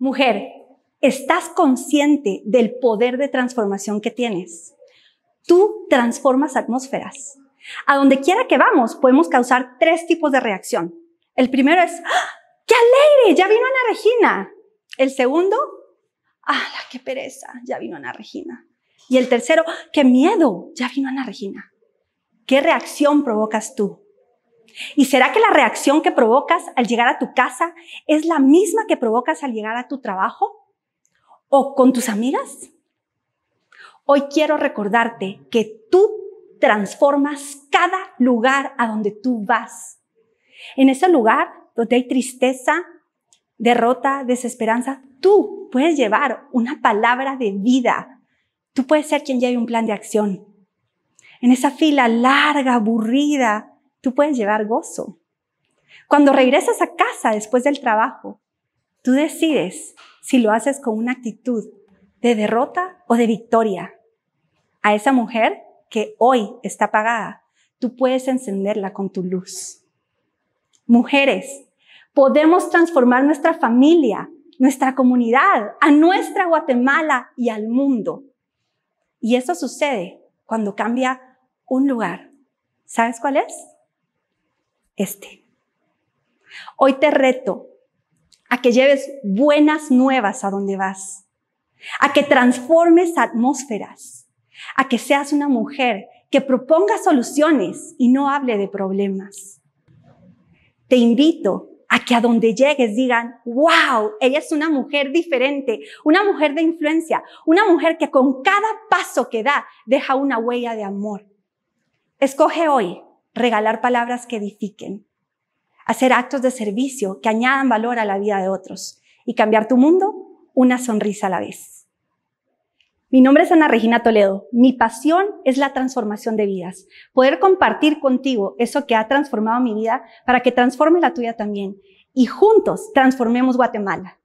Mujer, ¿estás consciente del poder de transformación que tienes? Tú transformas atmósferas. A donde quiera que vamos, podemos causar tres tipos de reacción. El primero es, ¡Ah! ¡qué alegre! Ya vino Ana Regina. El segundo, ¡ah, qué pereza! Ya vino Ana Regina. Y el tercero, ¡qué miedo! Ya vino Ana Regina. ¿Qué reacción provocas tú? ¿Y será que la reacción que provocas al llegar a tu casa es la misma que provocas al llegar a tu trabajo? ¿O con tus amigas? Hoy quiero recordarte que tú transformas cada lugar a donde tú vas. En ese lugar donde hay tristeza, derrota, desesperanza, tú puedes llevar una palabra de vida. Tú puedes ser quien lleve un plan de acción. En esa fila larga, aburrida, tú puedes llevar gozo. Cuando regresas a casa después del trabajo, tú decides si lo haces con una actitud de derrota o de victoria. A esa mujer que hoy está apagada, tú puedes encenderla con tu luz. Mujeres, podemos transformar nuestra familia, nuestra comunidad, a nuestra Guatemala y al mundo. Y eso sucede cuando cambia un lugar. ¿Sabes cuál es? este. Hoy te reto a que lleves buenas nuevas a donde vas, a que transformes atmósferas, a que seas una mujer que proponga soluciones y no hable de problemas. Te invito a que a donde llegues digan, wow, ella es una mujer diferente, una mujer de influencia, una mujer que con cada paso que da deja una huella de amor. Escoge hoy regalar palabras que edifiquen, hacer actos de servicio que añadan valor a la vida de otros y cambiar tu mundo una sonrisa a la vez. Mi nombre es Ana Regina Toledo. Mi pasión es la transformación de vidas. Poder compartir contigo eso que ha transformado mi vida para que transforme la tuya también. Y juntos transformemos Guatemala.